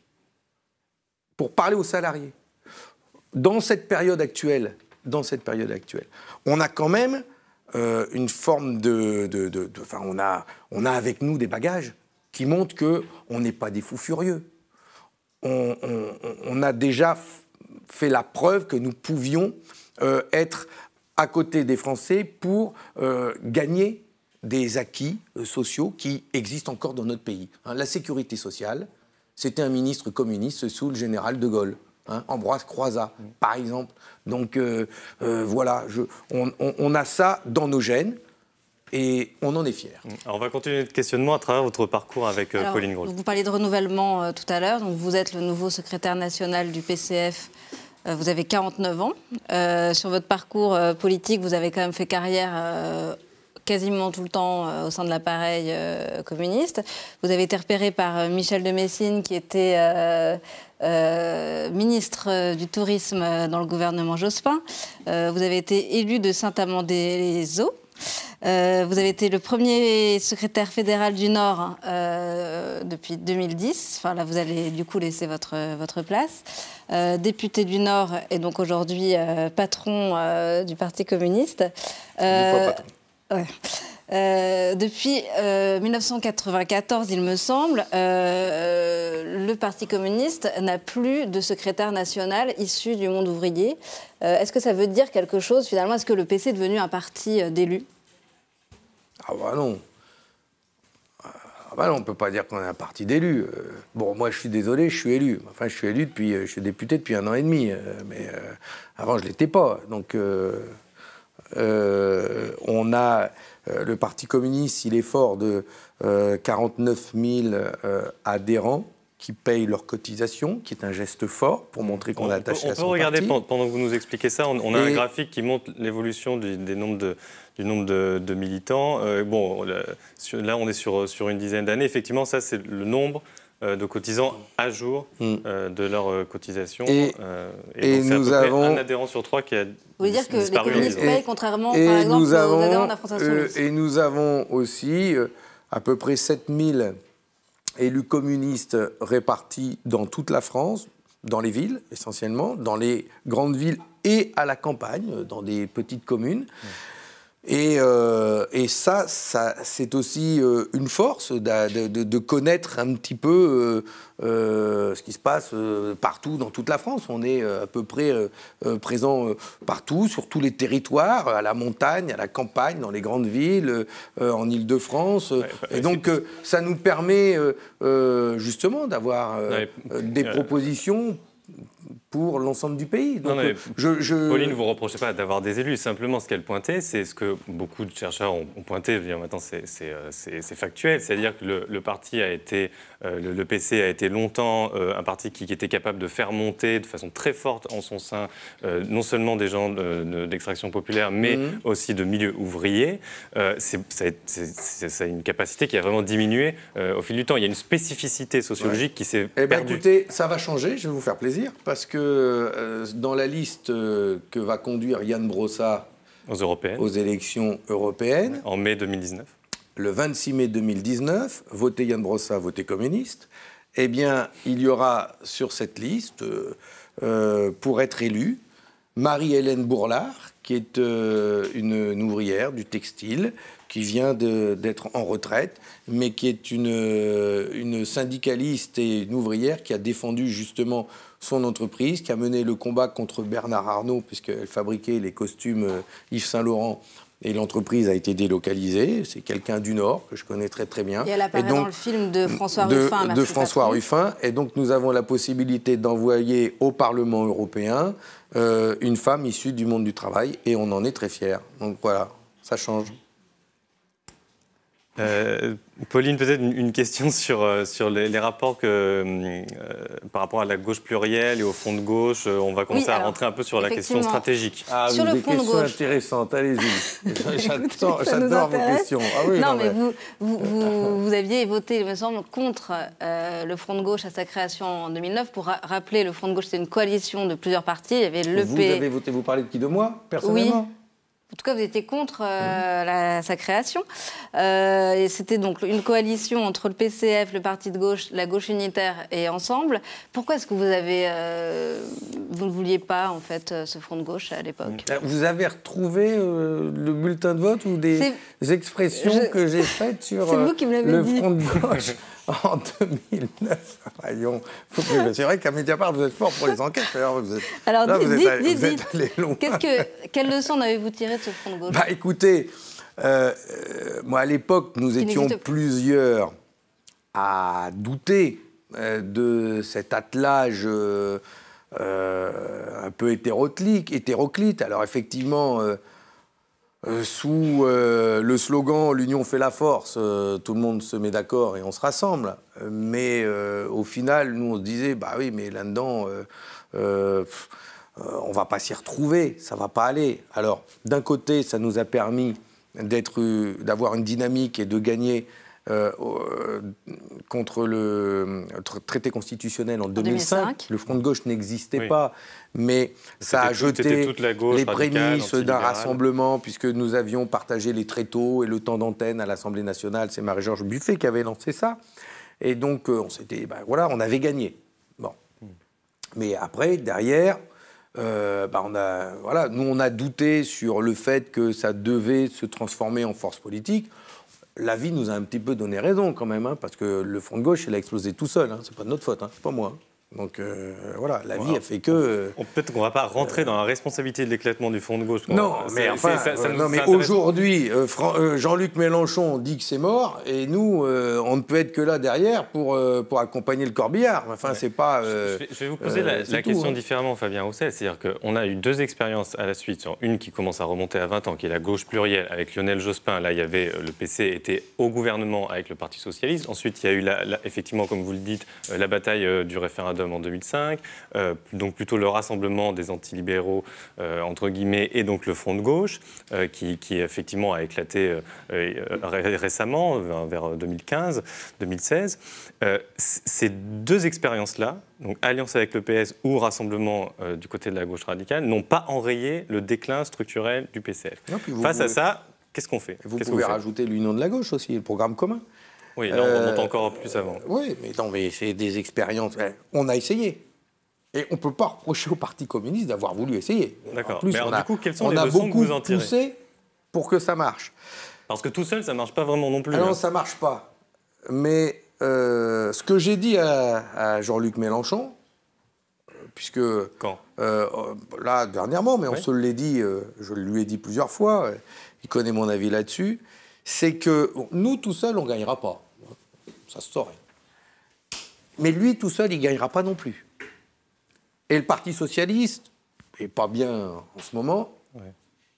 pour parler aux salariés, dans cette période actuelle, dans cette période actuelle, on a quand même euh, une forme de, de, on, a, on a avec nous des bagages qui montre que on n'est pas des fous furieux. On, a déjà fait la preuve que nous pouvions euh, être à côté des Français pour euh, gagner des acquis euh, sociaux qui existent encore dans notre pays. Hein, la sécurité sociale, c'était un ministre communiste sous le général de Gaulle. Hein, Ambroise Croizat, mm. par exemple. Donc voilà, je, on, a ça dans nos gènes. Et on en est fiers. Mm. Alors, on va continuer le questionnement à travers votre parcours avec euh, Alors, Pauline Gros. Vous parliez de renouvellement euh, tout à l'heure. Donc, vous êtes le nouveau secrétaire national du PCF. Euh, vous avez 49 ans. sur votre parcours politique, vous avez quand même fait carrière quasiment tout le temps au sein de l'appareil communiste. Vous avez été repéré par Michel de Messine, qui était ministre du Tourisme dans le gouvernement Jospin. vous avez été élu de saint amand les eaux euh, vous avez été le premier secrétaire fédéral du Nord hein, euh, depuis 2010. Enfin, là, vous allez du coup laisser votre, votre place. Euh, député du Nord et donc aujourd'hui patron du Parti communiste. Euh, depuis 1994, euh, il me semble, euh, le Parti communiste n'a plus de secrétaire national issu du monde ouvrier. Est-ce que ça veut dire quelque chose finalement Est-ce que le PC est devenu un parti d'élus Ah bah non. Ah bah non, on ne peut pas dire qu'on est un parti d'élus. bon, moi je suis désolé, je suis élu. Enfin, je suis élu depuis, je suis député depuis un an et demi. mais avant, je ne l'étais pas. Donc, on a euh, le Parti communiste, il est fort de 49 euh, 000 euh, adhérents qui payent leurs cotisations, qui est un geste fort pour montrer qu'on est attaché à son parti. On peut regarder, pendant que vous nous expliquez ça, on, a un graphique qui montre l'évolution du, des du nombre de, militants. bon, là, on est sur, sur une dizaine d'années. Effectivement, ça, c'est le nombre euh, de cotisants à jour mm. euh, de leur euh, cotisation. Et, nous avons un adhérent sur trois qui a vous voulez dire que les communistes payent, contrairement et par exemple, nous avons, la France et nous avons aussi à peu près 7000 élus communistes répartis dans toute la France, dans les villes essentiellement, dans les grandes villes et à la campagne, dans des petites communes. Mm. Et, euh, ça, c'est aussi euh, une force de, connaître un petit peu euh, ce qui se passe partout dans toute la France. On est à peu près présent partout, sur tous les territoires, à la montagne, à la campagne, dans les grandes villes, en ile de france et donc, ça nous permet justement d'avoir des propositions pour l'ensemble du pays. Euh, je, Pauline, vous ne reprochez pas d'avoir des élus. Simplement, ce qu'elle pointait, c'est ce que beaucoup de chercheurs ont, pointé. Maintenant, euh, c'est factuel. C'est-à-dire que le, parti a été, euh, le, PC a été longtemps un parti qui, était capable de faire monter de façon très forte en son sein non seulement des gens d'extraction populaire, mais mhm. aussi de milieux ouvriers. c'est une capacité qui a vraiment diminué au fil du temps. Il y a une spécificité sociologique qui s'est eh ben, perdue. Écoutez, ça va changer. Je vais vous faire plaisir parce que euh, dans la liste euh, que va conduire Yann Brossa aux, élections européennes, en mai 2019, le 26 mai 2019, votez Yann Brossa, votez communiste, eh bien, il y aura sur cette liste, euh, pour être élu, Marie-Hélène Bourlard, qui est une, ouvrière du textile, qui vient d'être en retraite, mais qui est une, euh, une syndicaliste et une ouvrière qui a défendu justement son entreprise, qui a mené le combat contre Bernard Arnault, puisqu'elle fabriquait les costumes euh, Yves Saint-Laurent et l'entreprise a été délocalisée. C'est quelqu'un du Nord que je connais très très bien. Et elle apparaît donc, dans le film de François Ruffin. De François Ruffin. Et donc nous avons la possibilité d'envoyer au Parlement européen euh, une femme issue du monde du travail et on en est très fiers. Donc voilà, ça change. Euh, Pauline, peut-être une, question sur, euh, sur les, rapports que, euh, par rapport à la gauche plurielle et au Front de gauche. On va commencer à rentrer un peu sur la question stratégique. Ah, sur des questions intéressantes, allez-y. J'adore vos questions. Ah non, mais, vous, aviez voté, il me semble, contre le front de gauche à sa création en 2009. Pour rappeler, le front de gauche, c'est une coalition de plusieurs partis. Il y avait le Vous avez voté, vous parlez de qui De moi, personnellement en tout cas, vous étiez contre euh, ah sa création. Euh, et c'était donc une coalition entre le PCF, le parti de gauche, la gauche unitaire et Ensemble. Pourquoi est-ce que vous avez, euh, vous ne vouliez pas en fait ce front de gauche à l'époque Vous avez retrouvé le bulletin de vote ou des expressions que j'ai faites sur le front de gauche en 2009. Voyons, c'est vrai qu'à Mediapart, vous êtes fort pour les enquêtes. Alors, vous êtes, que, quelle leçon avez-vous tiré de ce front de gauche bah, Écoutez, euh, euh, moi, à l'époque, nous étions plusieurs à douter euh, de cet attelage. un peu hétéroclite, hétéroclite. Alors effectivement, euh, sous euh, le slogan L'union fait la force, euh, tout le monde se met d'accord et on se rassemble. Mais au final, nous, on se disait, bah oui, mais là-dedans, on va pas s'y retrouver, ça va pas aller. Alors, d'un côté, ça nous a permis d'être, d'avoir une dynamique et de gagner euh, euh, contre le euh, traité constitutionnel en 2005. Le Front de gauche n'existait pas, mais ça a jeté les prémices d'un rassemblement, puisque nous avions partagé les tréteaux et le temps d'antenne à l'Assemblée nationale. C'est Marie-Georges Buffet qui avait lancé ça. Et donc, on s'était. Ben voilà, on avait gagné. Bon. Mais après, derrière, ben on voilà, nous on a douté sur le fait que ça devait se transformer en force politique la vie nous a un petit peu donné raison quand même, hein, parce que le front de gauche, il a explosé tout seul. Hein, c'est pas de notre faute, hein, c'est pas moi. Hein. Donc euh, voilà, la vie a fait que. Euh, peut-être qu'on ne va pas rentrer dans la responsabilité de l'éclatement du front de gauche. Non, mais enfin, non, mais aujourd'hui, euh, Jean-Luc Mélenchon dit que c'est mort, et nous, on ne peut être que là derrière pour, pour accompagner le corbillard. Enfin, c'est pas. Je vais, vous poser la, question hein. différemment, Fabien Roussel. C'est-à-dire qu'on a eu deux expériences à la suite, une qui commence à remonter à 20 ans, qui est la gauche plurielle avec Lionel Jospin. Là, il y avait le PC était au gouvernement avec le Parti socialiste. Ensuite, il y a eu effectivement, comme vous le dites, la bataille du référendum en 2005, donc plutôt le rassemblement des antilibéraux, entre guillemets, et donc le front de gauche, qui, effectivement a éclaté récemment, vers 2015, 2016. ces deux expériences-là, donc alliance avec le PS ou rassemblement du côté de la gauche radicale, n'ont pas enrayé le déclin structurel du PCF. Face à ça, qu'est-ce qu'on fait Vous pouvez rajouter l'union de la gauche aussi, le programme commun. Oui, là, on remonte euh, encore plus avant. Oui, mais non, mais c'est des expériences. On a essayé. Et on ne peut pas reprocher au Parti communiste d'avoir voulu essayer. D'accord. Mais alors, du coup, quelles sont les que vous en tirez poussé pour que ça marche. Parce que tout seul, ça ne marche pas vraiment non plus. Alors, ah hein. ça ne marche pas. Mais euh, ce que j'ai dit à, Jean-Luc Mélenchon, puisque Quand euh, là dernièrement, mais on se l'est dit, je lui ai dit plusieurs fois, il connaît mon avis là-dessus, c'est que nous tout seul, on gagnera pas ça se saurait. Mais lui, tout seul, il ne gagnera pas non plus. Et le Parti socialiste, et pas bien en ce moment, ne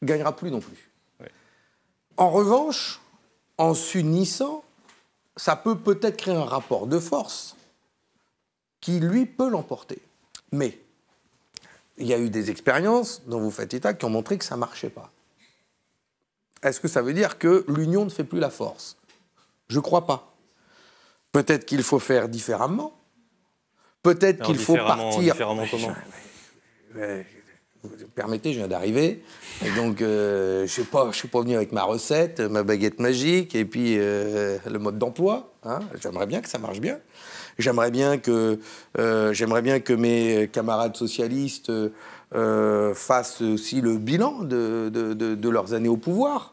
gagnera plus non plus. En revanche, en s'unissant, ça peut peut-être créer un rapport de force qui, lui, peut l'emporter. Mais il y a eu des expériences dont vous faites état qui ont montré que ça ne marchait pas. Est-ce que ça veut dire que l'union ne fait plus la force Je ne crois pas. Peut-être qu'il faut faire différemment. Peut-être qu'il faut partir. Différemment permettez, je viens d'arriver. donc, euh, je ne suis pas venu avec ma recette, ma baguette magique et puis euh, le mode d'emploi. Hein. J'aimerais bien que ça marche bien. J'aimerais bien, que, euh, bien que mes camarades socialistes fassent aussi le bilan de leurs années au pouvoir.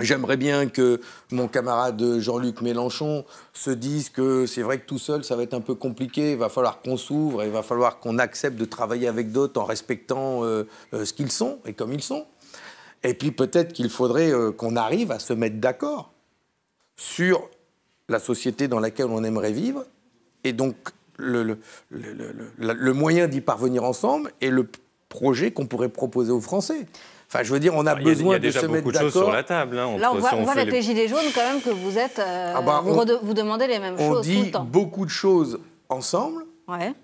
J'aimerais bien que mon camarade Jean-Luc Mélenchon se dise que c'est vrai que tout seul, ça va être un peu compliqué, il va falloir qu'on s'ouvre, il va falloir qu'on accepte de travailler avec d'autres en respectant euh, euh, ce qu'ils sont et comme ils sont. Et puis peut-être qu'il faudrait euh, qu'on arrive à se mettre d'accord sur la société dans laquelle on aimerait vivre, et donc le, le moyen d'y parvenir ensemble et le projet qu'on pourrait proposer aux Français. Enfin, je veux dire, on a besoin de se mettre d'accord. Il y a déjà beaucoup de choses sur la table. Hein. Là, on voit, avec les... gilets jaunes quand même que vous êtes. Euh, ah bah, vous, vous, demandez les mêmes choses tout le temps. On dit beaucoup de choses ensemble. Ouais.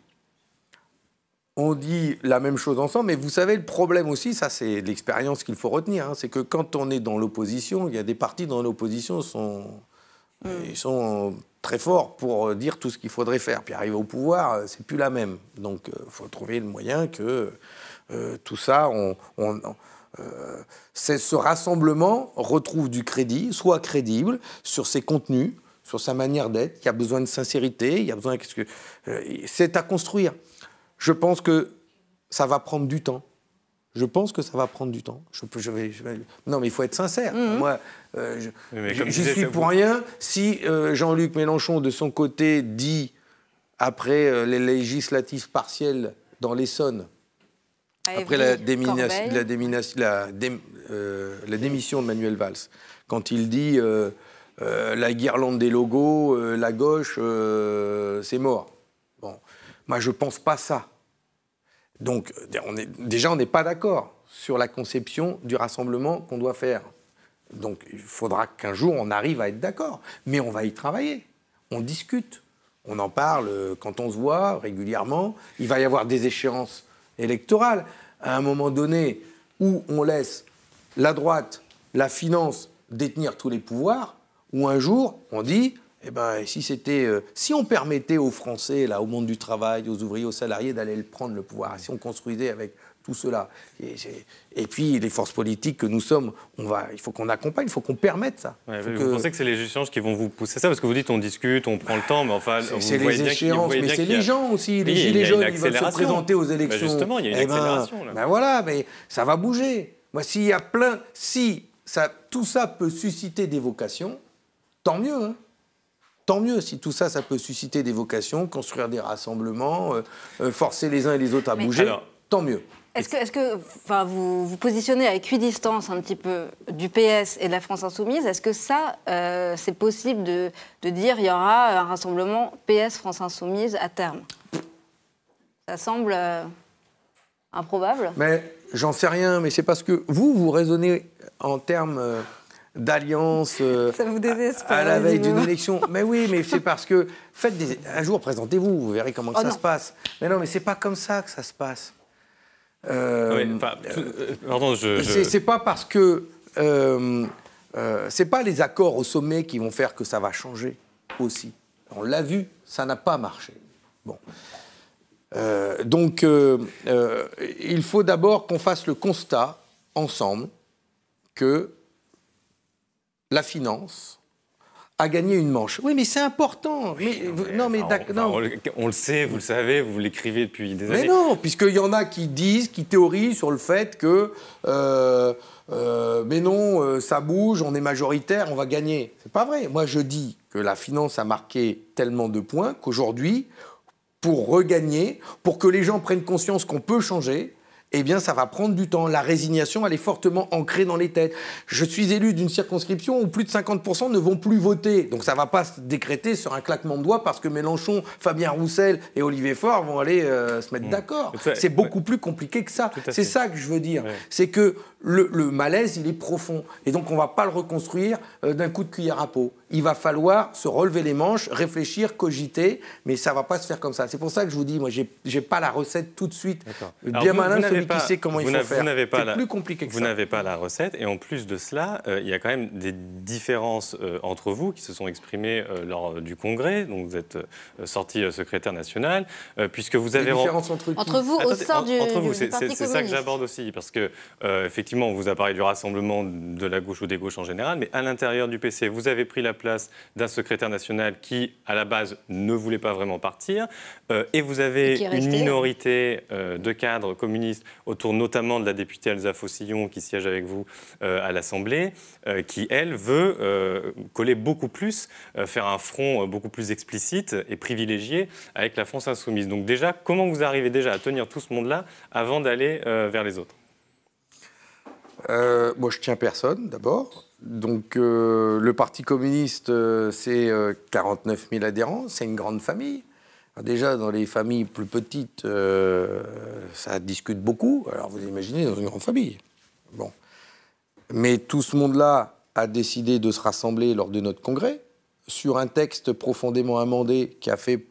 On dit la même chose ensemble, mais vous savez, le problème aussi, ça c'est l'expérience qu'il faut retenir, hein, c'est que quand on est dans l'opposition, il y a des partis dans l'opposition sont, mm. euh, ils sont très forts pour euh, dire tout ce qu'il faudrait faire. Puis arriver au pouvoir, c'est plus la même. Donc il faut trouver le moyen que tout ça, on euh, ce rassemblement retrouve du crédit, soit crédible sur ses contenus, sur sa manière d'être. Il y a besoin de sincérité, il y a besoin. Euh, c'est à construire. Je pense que ça va prendre du temps. Je pense que ça va prendre du temps. Je, Non, mais il faut être sincère. Mmh, mmh. Moi, euh, je j'y suis pour rien. Si Jean-Luc Mélenchon, de son côté, dit, après les législatives partielles dans l'Essonne, après la, la, la, euh, démission de Manuel Valls, quand il dit euh, euh, la guirlande des logos, la gauche, c'est mort. Bon, moi je pense pas ça. Donc on est... déjà on n'est pas d'accord sur la conception du rassemblement qu'on doit faire. Donc il faudra qu'un jour on arrive à être d'accord, mais on va y travailler, on discute, on en parle quand on se voit régulièrement. Il va y avoir des échéances électorale, à un moment donné où on laisse la droite, la finance détenir tous les pouvoirs, où un jour on dit, eh ben, si c'était, euh, si on permettait aux Français, là, au monde du travail, aux ouvriers, aux salariés d'aller prendre le pouvoir, si on construisait avec tout cela. Et, puis les forces politiques que nous sommes, on va, il faut qu'on accompagne, il faut qu'on permette ça. Ouais, vous que... pensez que c'est les échéances qui vont vous pousser ça Parce que vous dites on discute, on prend le temps, mais enfin, c'est les échéances, mais c'est les gens aussi, les gilets jaunes, ils veulent se présenter aux bah, élections. justement, il y a une eh ben, accélération. Ben voilà, mais ça va bouger. Moi, s'il y a plein, si ça, tout ça peut susciter des vocations, tant mieux. Hein. tant mieux si tout ça, ça peut susciter des vocations, construire des rassemblements, euh, euh, forcer les uns et les autres à bouger, tant mieux. Est-ce que, est enfin, vous vous positionnez à équidistance un petit peu du PS et de la France Insoumise Est-ce que ça, euh, c'est possible de, dire il y aura un rassemblement PS-France Insoumise à terme Ça semble euh, improbable. Mais j'en sais rien, mais c'est parce que vous, vous raisonnez en termes euh, d'alliance à, la veille d'une élection. Mais oui, mais c'est parce que faites un jour présentez-vous, vous verrez comment oh ça se passe. Mais non, mais c'est pas comme ça que ça se passe. Euh, euh, euh, pardon, je. C'est pas parce que. c'est pas les accords au sommet qui vont faire que ça va changer aussi. On l'a vu, ça n'a pas marché. Bon. donc, il faut d'abord qu'on fasse le constat ensemble que la finance, à gagner une manche. Oui, mais c'est important. non, mais on, le sait, vous le savez, vous l'écrivez depuis des années. Mais non, puisqu'il y en a qui disent, qui théorisent sur le fait que, euh, euh, mais non, euh, ça bouge, on est majoritaire, on va gagner. C'est pas vrai. Moi, je dis que la finance a marqué tellement de points qu'aujourd'hui, pour regagner, pour que les gens prennent conscience qu'on peut changer, eh bien, ça va prendre du temps. La résignation, elle est fortement ancrée dans les têtes. Je suis élu d'une circonscription où plus de 50% ne vont plus voter. Donc, ça ne va pas se décréter sur un claquement de doigts parce que Mélenchon, Fabien Roussel et Olivier Faure vont aller euh, se mettre mmh. d'accord. C'est beaucoup plus compliqué que ça. C'est ça que je veux dire. C'est que le, malaise, il est profond. Et donc, on ne va pas le reconstruire euh, d'un coup de cuillère à peau il va falloir se relever les manches, réfléchir, cogiter, mais ça ne va pas se faire comme ça. C'est pour ça que je vous dis, moi, je n'ai pas la recette tout de suite. Bien malin, vous celui pas, qui sait comment il faut faire. C'est plus compliqué que vous Vous n'avez pas la recette, et en plus de cela, euh, il y a quand même des différences euh, entre vous qui se sont exprimées euh, lors du Congrès, donc vous êtes sorti secrétaire national, puisque vous avez... Des différences entre, entre vous, au sein du, entre vous, c'est ça que j'aborde aussi, parce que, effectivement, on vous a parlé du rassemblement de la gauche ou des gauches en général, mais à l'intérieur du PC, vous avez pris la place place d'un secrétaire national qui, à la base, ne voulait pas vraiment partir. Euh, et vous avez une minorité euh, de cadres communistes autour notamment de la députée Elsa Fossillon qui siège avec vous euh, à l'Assemblée, qui, elle, veut coller beaucoup plus, faire un front beaucoup plus explicite et privilégié avec la France insoumise. Donc déjà, comment vous arrivez déjà à tenir tout ce monde-là avant d'aller vers les autres moi, je tiens personne, d'abord. Donc euh, le Parti communiste, euh, c'est 49 euh, 000 adhérents, c'est une grande famille. déjà, dans les familles plus petites, ça discute beaucoup. Alors vous imaginez, dans une grande famille. Bon. Mais tout ce monde-là a décidé de se rassembler lors de notre congrès sur un texte profondément amendé qui a fait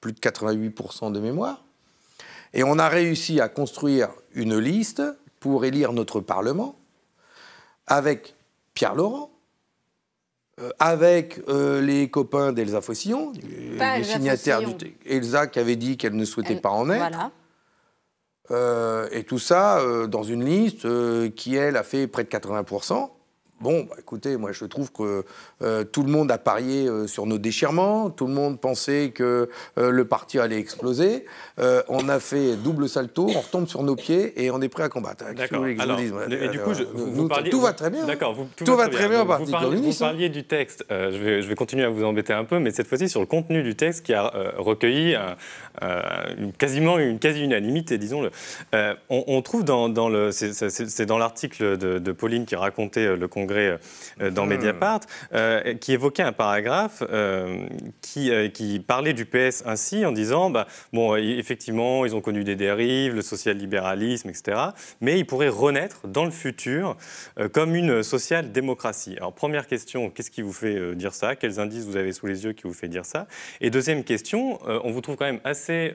plus de 88% de mémoire. Et on a réussi à construire une liste pour élire notre Parlement avec Pierre Laurent, euh, avec euh, les copains d'Elsa Fossillon, les signataires Fossillon. du Elsa qui avait dit qu'elle ne souhaitait pas en être. Euh, et tout ça dans une liste qui, elle, a fait près de 80%. Bon, bah, écoutez, moi je trouve que euh, tout le monde a parié euh, sur nos déchirements, tout le monde pensait que euh, le parti allait exploser. on a fait double salto, on retombe sur nos pieds et on est prêt à combattre. Hein, D'accord. Alors, vous tout va très bien. D'accord. tout, va très bien, Vous hein. parliez du texte. je, vais, je vais continuer à vous embêter un peu, mais cette fois-ci sur le contenu du texte qui a recueilli une, quasiment une quasi-unanimité, disons-le. on, trouve dans, le, c'est dans l'article de, de, Pauline qui racontait le congrès euh, euh, dans hmm. Mediapart, euh, qui évoquait un paragraphe qui, parlait du PS ainsi en disant bah, bon, effectivement, ils ont connu des dérives, le social-libéralisme, etc., mais ils pourraient renaître dans le futur comme une social-démocratie. Alors, première question, qu'est-ce qui vous fait dire ça Quels indices vous avez sous les yeux qui vous fait dire ça Et deuxième question, on vous trouve quand même assez.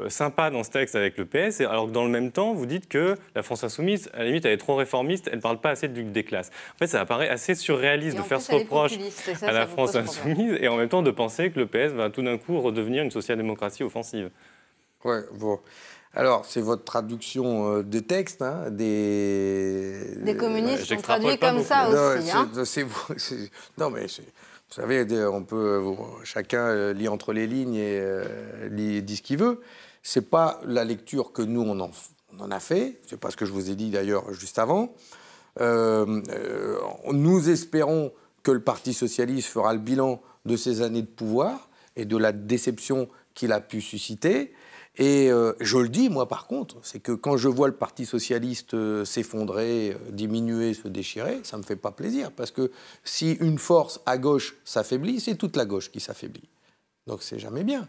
Euh, sympa dans ce texte avec le PS, alors que dans le même temps, vous dites que la France insoumise, à la limite, elle est trop réformiste, elle ne parle pas assez du, des classes. En fait, ça apparaît assez surréaliste de faire ce reproche à la France insoumise et en même temps de penser que le PS va tout d'un coup redevenir une social-démocratie offensive. Oui bon. Alors, c'est votre traduction de euh, des textes, hein, des... communistes ouais, comme ça aussi. Hein. non, mais vous savez, on peut, euh, chacun lit entre les lignes et lit, dit ce qu'il veut. C'est pas la lecture que nous on en, on en a fait. C'est pas ce que je vous ai dit d'ailleurs juste avant. Euh, euh, nous espérons que le Parti socialiste fera le bilan de ses années de pouvoir et de la déception qu'il a pu susciter. Et euh, je le dis, moi, par contre, c'est que quand je vois le Parti socialiste s'effondrer, diminuer, se déchirer, ça ne me fait pas plaisir. Parce que si une force à gauche s'affaiblit, c'est toute la gauche qui s'affaiblit. Donc c'est jamais bien.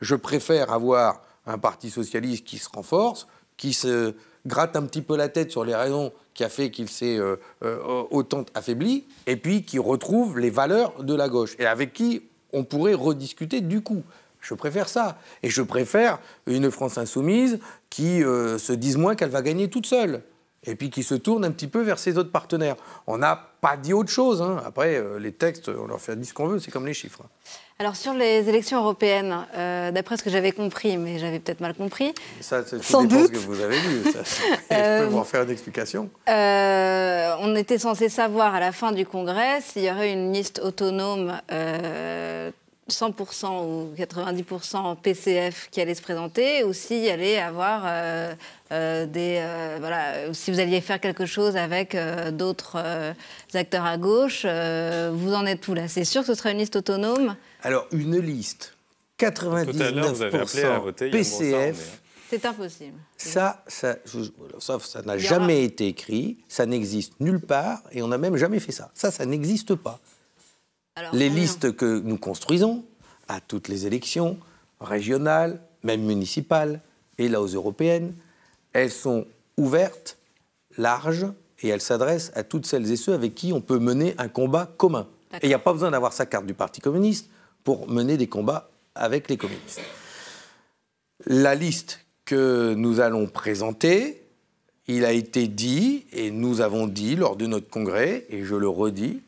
Je préfère avoir un parti socialiste qui se renforce, qui se gratte un petit peu la tête sur les raisons qui a fait qu'il s'est euh, euh, autant affaibli, et puis qui retrouve les valeurs de la gauche, et avec qui on pourrait rediscuter du coup. Je préfère ça. Et je préfère une France insoumise qui euh, se dise moins qu'elle va gagner toute seule et puis qui se tourne un petit peu vers ses autres partenaires. On n'a pas dit autre chose. Hein. Après, euh, les textes, on leur fait dire ce qu'on veut, c'est comme les chiffres. Alors sur les élections européennes, euh, d'après ce que j'avais compris, mais j'avais peut-être mal compris, ça, c'est sans ce que vous avez lu. Ça. Je peux vous euh, en faire une explication. on était censé savoir à la fin du Congrès s'il y aurait une liste autonome 100% ou 90% PCF qui allait se présenter ou s'il allait avoir euh, euh, des. Euh, voilà, si vous alliez faire quelque chose avec d'autres acteurs à gauche, vous en êtes où là C'est sûr que ce sera une liste autonome Alors, une liste 99% PCF. C'est impossible. ça, ça, ça n'a jamais été écrit, ça n'existe nulle part, et on n'a même jamais fait ça. Ça, ça n'existe pas les listes que nous construisons à toutes les élections, régionales, même municipales, et là aux européennes, elles sont ouvertes, larges, et elles s'adressent à toutes celles et ceux avec qui on peut mener un combat commun. Et il n'y a pas besoin d'avoir sa carte du Parti communiste pour mener des combats avec les communistes. La liste que nous allons présenter, il a été dit, et nous avons dit lors de notre congrès, et je le redis,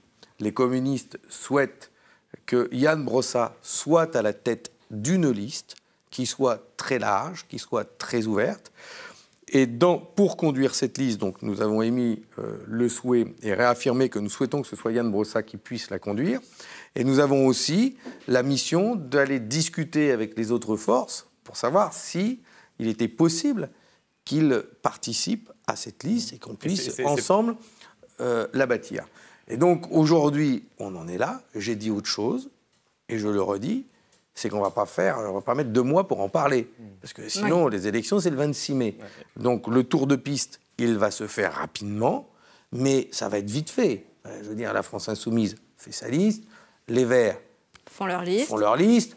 les communistes souhaitent que Yann Brossa soit à la tête d'une liste qui soit très large, qui soit très ouverte. Et pour conduire cette liste, donc, nous avons émis euh, le souhait et réaffirmé que nous souhaitons que ce soit Yann Brossa qui puisse la conduire. Et nous avons aussi la mission d'aller discuter avec les autres forces pour savoir si il était possible qu'ils participent à cette liste et qu'on puisse ensemble euh, la bâtir. Et donc aujourd'hui, on en est là. J'ai dit autre chose, et je le redis, c'est qu'on va pas faire, on va pas mettre deux mois pour en parler, mmh. parce que sinon les élections c'est le 26 mai. Donc le tour de piste, il va se faire rapidement, mais ça va être vite fait. Euh, je veux dire, la France insoumise fait sa liste, les Verts font leur liste, leur liste.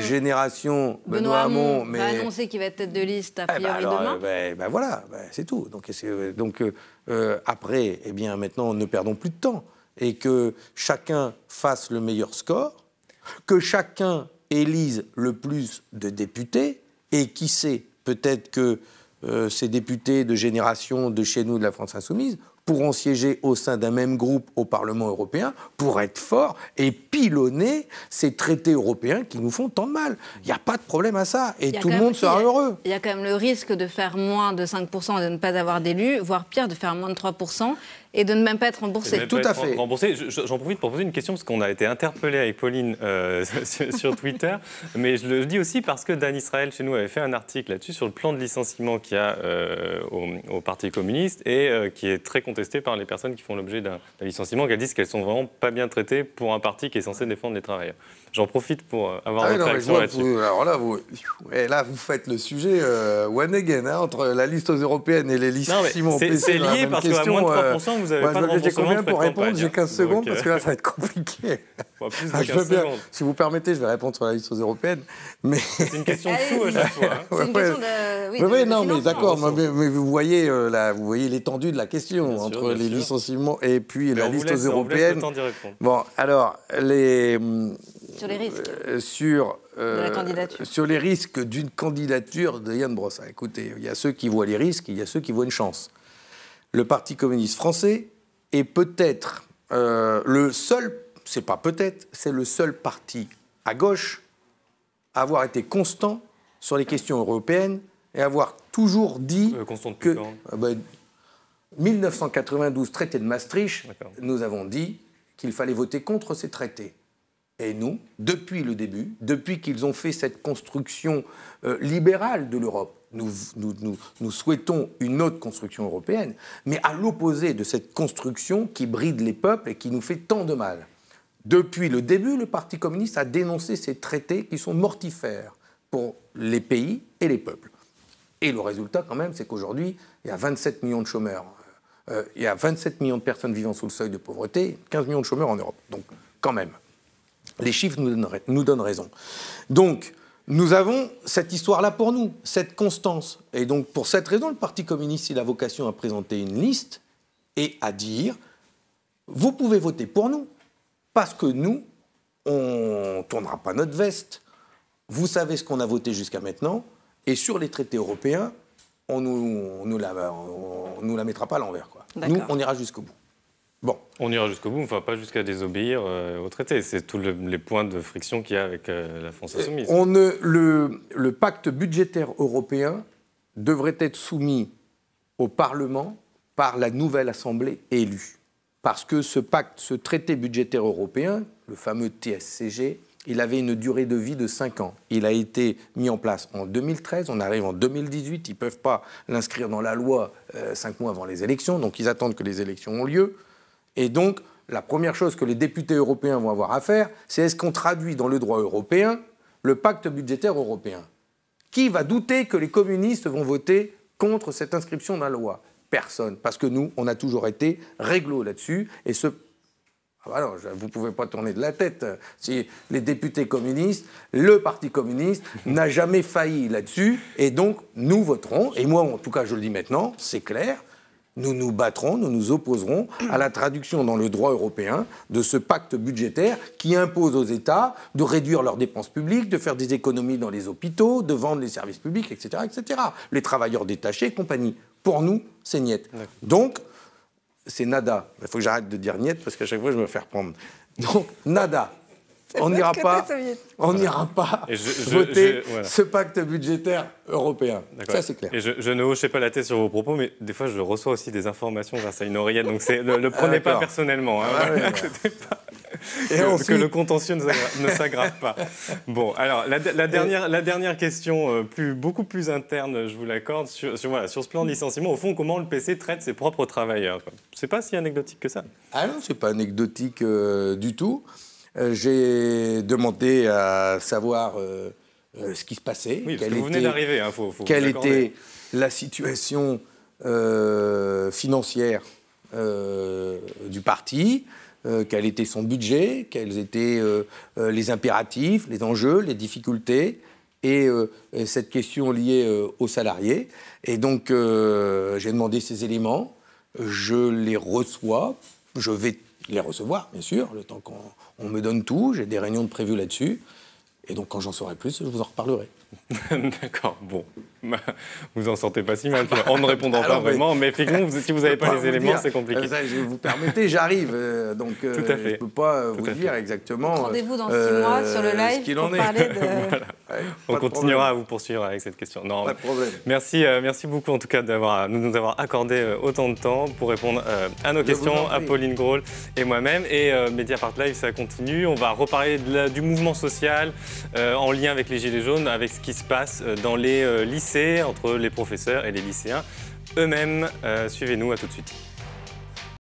Génération, Benoît, Hamon, mais... va annoncer qu'il va être tête de liste a eh ben priori demain. Euh, ben, ben, voilà, ben, c'est tout. Donc, euh, donc euh, après, eh bien, maintenant, ne perdons plus de temps et que chacun fasse le meilleur score, que chacun élise le plus de députés et qui sait, peut-être que euh, ces députés de génération de chez nous, de la France insoumise, pourront siéger au sein d'un même groupe au Parlement européen pour être fort et pilonner ces traités européens qui nous font tant de mal. Il n'y a pas de problème à ça et tout le monde sera heureux. Il y a quand même le risque de faire moins de 5% et de ne pas avoir d'élus, voire pire, de faire moins de 3% et de ne même pas être remboursé. Tout à fait. Remboursé. J'en profite pour poser une question parce qu'on a été interpellé avec Pauline euh, sur Twitter, mais je le dis aussi parce que Dan Israël chez nous avait fait un article là-dessus sur le plan de licenciement qu'il y a euh, au, Parti communiste et euh, qui est très contesté par les personnes qui font l'objet d'un licenciement, qu'elles disent qu'elles sont vraiment pas bien traitées pour un parti qui est censé défendre les travailleurs. J'en profite pour euh, avoir ah un votre non, réaction là-dessus. alors là, vous, et là, vous faites le sujet euh, one again, hein, entre la liste aux européennes et les listes Simon C'est lié parce qu'à moins de 3%, euh, vous n'avez pas de J'ai combien pour répondre J'ai 15 secondes parce que là, ça va être compliqué. plus de 15 ah, si vous permettez, je vais répondre sur la liste aux européennes. Mais... C'est une question de sous ah à chaque fois. Hein. C'est une question de. Oui, mais, non, mais d'accord, mais, vous voyez l'étendue de la question entre les licenciements et puis la liste aux européennes. Bon, alors, les sur les risques euh, sur, euh, sur les risques d'une candidature de Yann Brossard. Écoutez, il y a ceux qui voient les risques, il y a ceux qui voient une chance. Le Parti communiste français est peut-être euh, le seul, c'est pas peut-être, c'est le seul parti à gauche à avoir été constant sur les questions européennes et avoir toujours dit que... 1992, ben, traité de Maastricht, nous avons dit qu'il fallait voter contre ces traités et nous, depuis le début, depuis qu'ils ont fait cette construction euh, libérale de l'Europe, nous, souhaitons une autre construction européenne, mais à l'opposé de cette construction qui bride les peuples et qui nous fait tant de mal. Depuis le début, le Parti communiste a dénoncé ces traités qui sont mortifères pour les pays et les peuples. Et le résultat, quand même, c'est qu'aujourd'hui, il y a 27 millions de chômeurs. Euh, euh, il y a 27 millions de personnes vivant sous le seuil de pauvreté, 15 millions de chômeurs en Europe. Donc, quand même. Les chiffres nous donnent, raison. Donc, nous avons cette histoire-là pour nous, cette constance. Et donc, pour cette raison, le Parti communiste, il a vocation à présenter une liste et à dire, vous pouvez voter pour nous, parce que nous, on ne tournera pas notre veste. Vous savez ce qu'on a voté jusqu'à maintenant, et sur les traités européens, on ne la, nous la mettra pas à l'envers. Nous, on ira jusqu'au bout. On ira jusqu'au bout, on va pas jusqu'à désobéir euh, au traité. C'est tous les points de friction qu'il y a avec euh, la France insoumise. le, pacte budgétaire européen devrait être soumis au Parlement par la nouvelle Assemblée élue. Parce que ce pacte, ce traité budgétaire européen, le fameux TSCG, il avait une durée de vie de 5 ans. Il a été mis en place en 2013, on arrive en 2018, ils ne peuvent pas l'inscrire dans la loi 5 euh, mois avant les élections, donc ils attendent que les élections ont lieu. Et donc, la première chose que les députés européens vont avoir à faire, c'est est-ce qu'on traduit dans le droit européen le pacte budgétaire européen Qui va douter que les communistes vont voter contre cette inscription dans la loi Personne. Parce que nous, on a toujours été réglo là-dessus. Et ah bah vous ne pouvez pas tourner de la tête. Si les députés communistes, le Parti communiste n'a jamais failli là-dessus, et donc nous voterons, et moi en tout cas je le dis maintenant, c'est clair, nous nous battrons, nous nous opposerons à la traduction dans le droit européen de ce pacte budgétaire qui impose aux États de réduire leurs dépenses publiques, de faire des économies dans les hôpitaux, de vendre les services publics, etc. etc. les travailleurs détachés compagnie. Pour nous, c'est niette. Donc, c'est nada. Il faut que j'arrête de dire niette parce qu'à chaque fois, je me fais reprendre. Donc, nada on n'ira pas, voter ce pacte budgétaire européen. Ça c'est clair. Et je, ne hochais pas la tête sur vos propos, mais des fois je reçois aussi des informations grâce à une oreillette, donc ne le, prenez pas personnellement. Hein, ah Et que, que, le contentieux ne s'aggrave pas. Bon, alors la, dernière, la dernière question, euh, beaucoup plus interne, je vous l'accorde, sur, ce plan de licenciement, au fond, comment le PC traite ses propres travailleurs. n'est pas si anecdotique que ça. Ah non, c'est pas anecdotique euh, du tout. Euh, j'ai demandé à savoir euh, euh, ce qui se passait. Oui, parce quelle que vous venez d'arriver, hein, faut, Quelle était la situation financière du parti quel était son budget, quels étaient les impératifs, les enjeux, les difficultés, et cette question liée aux salariés. Et donc, j'ai demandé ces éléments, je les reçois, je vais les recevoir, bien sûr, le temps qu'on on me donne tout, j'ai des réunions de prévues là-dessus. Et donc, quand j'en saurai plus, je vous en reparlerai. D'accord, bon. Bah, vous en sortez pas si mal en ne répondant pas vraiment, mais effectivement, si vous n'avez pas, les éléments, c'est compliqué. je vous permettez, j'arrive. Euh, donc, euh, je ne peux pas euh, vous dire exactement. Rendez-vous dans six mois sur le live pour en est. de. On continuera à vous poursuivre avec cette question. Non, pas de problème. Merci, merci beaucoup en tout cas de nous avoir accordé autant de temps pour répondre à nos questions, à Pauline Grohl et moi-même. Et Mediapart Live, ça continue. On va reparler du mouvement social en lien avec les Gilets jaunes, avec ce qui se passe euh, dans les euh, lycées, entre les professeurs et les lycéens eux-mêmes. Euh, suivez-nous, à tout de suite.